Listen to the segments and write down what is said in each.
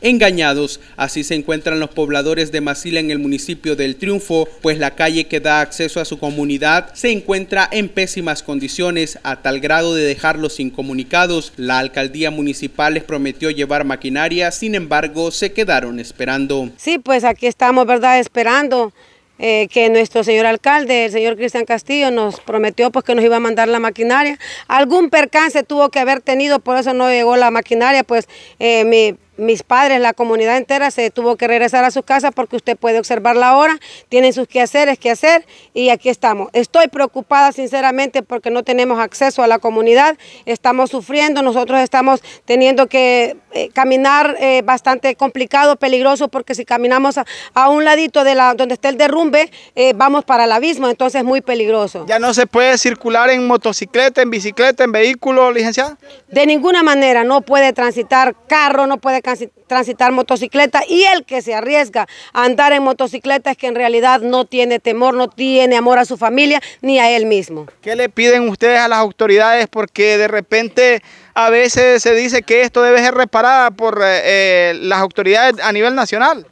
engañados. Así se encuentran los pobladores de Masila en el municipio del Triunfo, pues la calle que da acceso a su comunidad se encuentra en pésimas condiciones a tal grado de dejarlos incomunicados. La alcaldía municipal les prometió llevar maquinaria, sin embargo se quedaron esperando. Sí, pues aquí estamos, ¿verdad? Esperando. Eh, que nuestro señor alcalde, el señor Cristian Castillo, nos prometió pues, que nos iba a mandar la maquinaria. Algún percance tuvo que haber tenido, por eso no llegó la maquinaria, pues eh, mi mis padres, la comunidad entera se tuvo que regresar a su casa porque usted puede observar la hora, tienen sus quehaceres que hacer y aquí estamos. Estoy preocupada sinceramente porque no tenemos acceso a la comunidad, estamos sufriendo, nosotros estamos teniendo que eh, caminar eh, bastante complicado, peligroso, porque si caminamos a, un ladito de la, donde está el derrumbe, eh, vamos para el abismo, entonces es muy peligroso. ¿Ya no se puede circular en motocicleta, en bicicleta, en vehículo, licenciada? De ninguna manera no puede transitar carro, no puede transitar motocicleta y el que se arriesga a andar en motocicleta es que en realidad no tiene temor, no tiene amor a su familia ni a él mismo. ¿Qué le piden ustedes a las autoridades? Porque de repente a veces se dice que esto debe ser reparada por eh, eh, las autoridades a nivel nacional.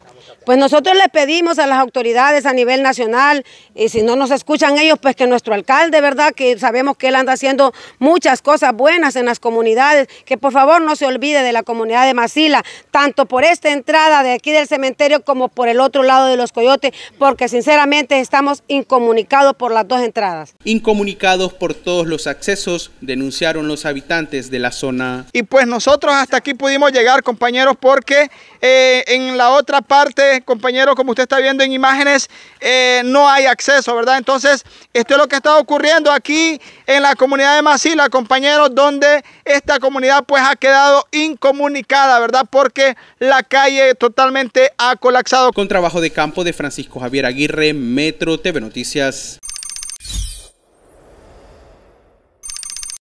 Pues nosotros le pedimos a las autoridades a nivel nacional, y si no nos escuchan ellos, pues que nuestro alcalde, ¿verdad? Que sabemos que él anda haciendo muchas cosas buenas en las comunidades, que por favor no se olvide de la comunidad de Masila, tanto por esta entrada de aquí del cementerio como por el otro lado de los coyotes, porque sinceramente estamos incomunicados por las dos entradas. Incomunicados por todos los accesos, denunciaron los habitantes de la zona. Y pues nosotros hasta aquí pudimos llegar, compañeros, porque eh, en la otra parte Compañero, como usted está viendo en imágenes, eh, no hay acceso, ¿verdad? Entonces, esto es lo que está ocurriendo aquí en la comunidad de Masila, compañeros, donde esta comunidad pues ha quedado incomunicada, ¿verdad? Porque la calle totalmente ha colapsado. Con trabajo de campo de Francisco Javier Aguirre, Metro TV Noticias.